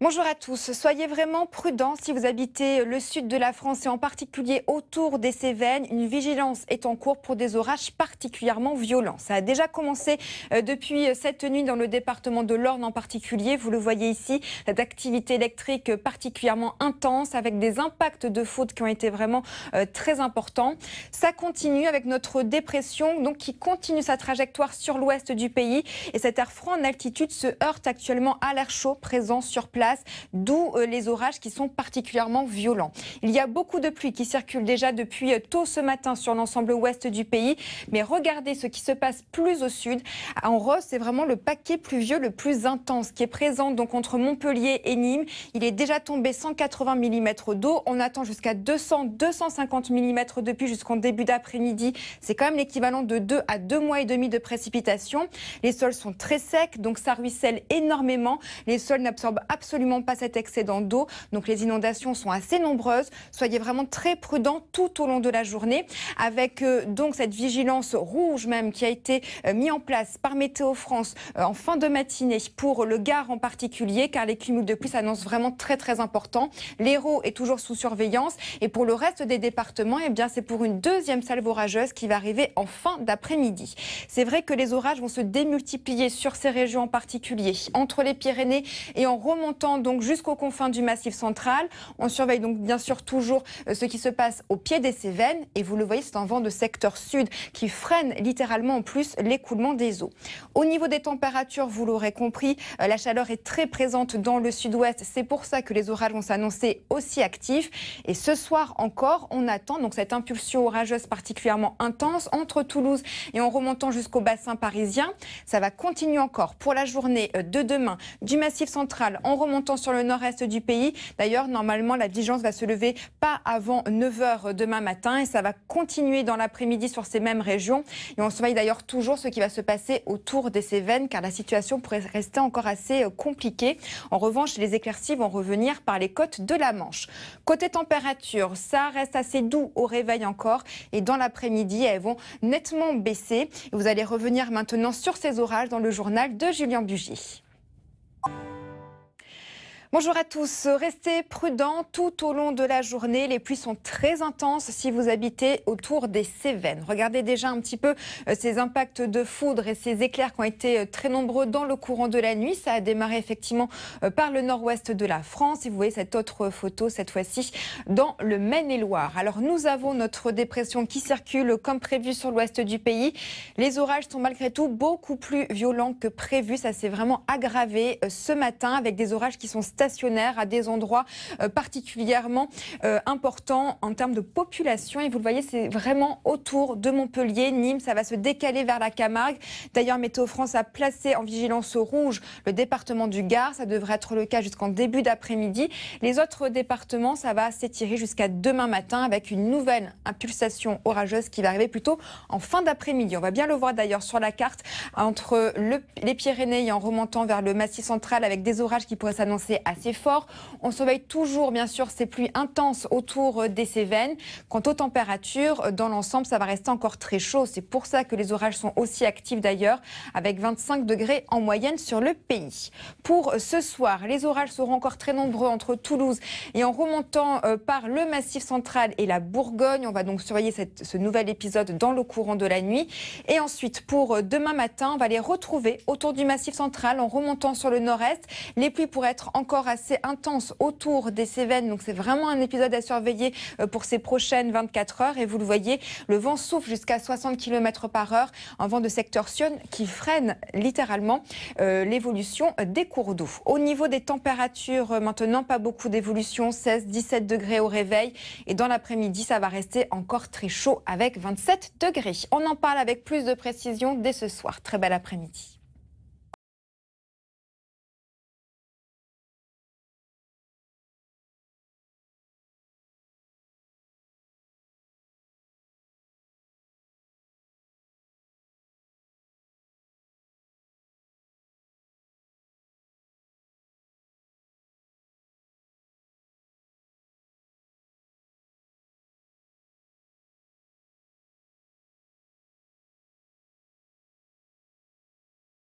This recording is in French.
Bonjour à tous. Soyez vraiment prudents si vous habitez le sud de la France et en particulier autour des Cévennes. Une vigilance est en cours pour des orages particulièrement violents. Ça a déjà commencé euh, depuis cette nuit dans le département de l'Orne en particulier. Vous le voyez ici, cette activité électrique particulièrement intense avec des impacts de faute qui ont été vraiment euh, très importants. Ça continue avec notre dépression donc qui continue sa trajectoire sur l'ouest du pays et cet air froid en altitude se heurte actuellement à l'air chaud présent sur place d'où euh, les orages qui sont particulièrement violents. Il y a beaucoup de pluie qui circule déjà depuis euh, tôt ce matin sur l'ensemble ouest du pays, mais regardez ce qui se passe plus au sud. En Rose, c'est vraiment le paquet pluvieux le plus intense qui est présent donc entre Montpellier et Nîmes. Il est déjà tombé 180 mm d'eau. On attend jusqu'à 200-250 mm depuis jusqu'en début d'après-midi. C'est quand même l'équivalent de 2 à 2 mois et demi de précipitations. Les sols sont très secs, donc ça ruisselle énormément. Les sols n'absorbent absolument absolument pas cet excédent d'eau. Donc les inondations sont assez nombreuses. Soyez vraiment très prudents tout au long de la journée avec euh, donc cette vigilance rouge même qui a été euh, mis mise en place par Météo France euh, en fin de matinée pour le Gard en particulier car les cumuls de pluie s'annoncent vraiment très très importants. L'Hérault est toujours sous surveillance et pour le reste des départements, et eh bien c'est pour une deuxième salve orageuse qui va arriver en fin d'après-midi. C'est vrai que les orages vont se démultiplier sur ces régions en particulier, entre les Pyrénées et en remontant donc jusqu'aux confins du Massif central. On surveille donc bien sûr toujours euh, ce qui se passe au pied des Cévennes. Et vous le voyez, c'est un vent de secteur sud qui freine littéralement en plus l'écoulement des eaux. Au niveau des températures, vous l'aurez compris, euh, la chaleur est très présente dans le sud-ouest. C'est pour ça que les orages vont s'annoncer aussi actifs. Et ce soir encore, on attend donc cette impulsion orageuse particulièrement intense entre Toulouse et en remontant jusqu'au bassin parisien. Ça va continuer encore pour la journée euh, de demain du Massif central en remontant montant sur le nord-est du pays. D'ailleurs, normalement, la vigilance va se lever pas avant 9h demain matin et ça va continuer dans l'après-midi sur ces mêmes régions. Et on surveille d'ailleurs toujours ce qui va se passer autour des Cévennes car la situation pourrait rester encore assez euh, compliquée. En revanche, les éclaircies vont revenir par les côtes de la Manche. Côté température, ça reste assez doux au réveil encore et dans l'après-midi, elles vont nettement baisser. vous allez revenir maintenant sur ces orages dans le journal de Julien Bugy. Bonjour à tous. Restez prudents tout au long de la journée. Les pluies sont très intenses si vous habitez autour des Cévennes. Regardez déjà un petit peu euh, ces impacts de foudre et ces éclairs qui ont été euh, très nombreux dans le courant de la nuit. Ça a démarré effectivement euh, par le nord-ouest de la France. Et vous voyez cette autre photo, cette fois-ci, dans le Maine-et-Loire. Alors nous avons notre dépression qui circule comme prévu sur l'ouest du pays. Les orages sont malgré tout beaucoup plus violents que prévu. Ça s'est vraiment aggravé ce matin avec des orages qui sont stables à des endroits euh, particulièrement euh, importants en termes de population. Et vous le voyez, c'est vraiment autour de Montpellier, Nîmes, ça va se décaler vers la Camargue. D'ailleurs, Météo France a placé en vigilance rouge le département du Gard. Ça devrait être le cas jusqu'en début d'après-midi. Les autres départements, ça va s'étirer jusqu'à demain matin avec une nouvelle impulsation orageuse qui va arriver plutôt en fin d'après-midi. On va bien le voir d'ailleurs sur la carte entre les Pyrénées et en remontant vers le Massif central avec des orages qui pourraient s'annoncer assez fort. On surveille toujours, bien sûr, ces pluies intenses autour euh, des Cévennes. Quant aux températures, euh, dans l'ensemble, ça va rester encore très chaud. C'est pour ça que les orages sont aussi actifs d'ailleurs, avec 25 degrés en moyenne sur le pays. Pour euh, ce soir, les orages seront encore très nombreux entre Toulouse et en remontant par le Massif central et la Bourgogne. On va donc surveiller ce nouvel épisode dans le courant de la nuit. Et ensuite, pour demain matin, on va les retrouver autour du Massif central en remontant sur le nord-est. Les pluies pourraient être encore assez intense autour des Cévennes. Donc c'est vraiment un épisode à surveiller euh, pour ces prochaines 24 heures. Et vous le voyez, le vent souffle jusqu'à 60 km par heure, un vent de secteur Sion qui freine littéralement euh, l'évolution des cours d'eau. Au niveau des températures, euh, maintenant, pas beaucoup d'évolution, 16-17 degrés au réveil. Et dans l'après-midi, ça va rester encore très chaud avec 27 degrés. On en parle avec plus de précision dès ce soir. Très bel après-midi.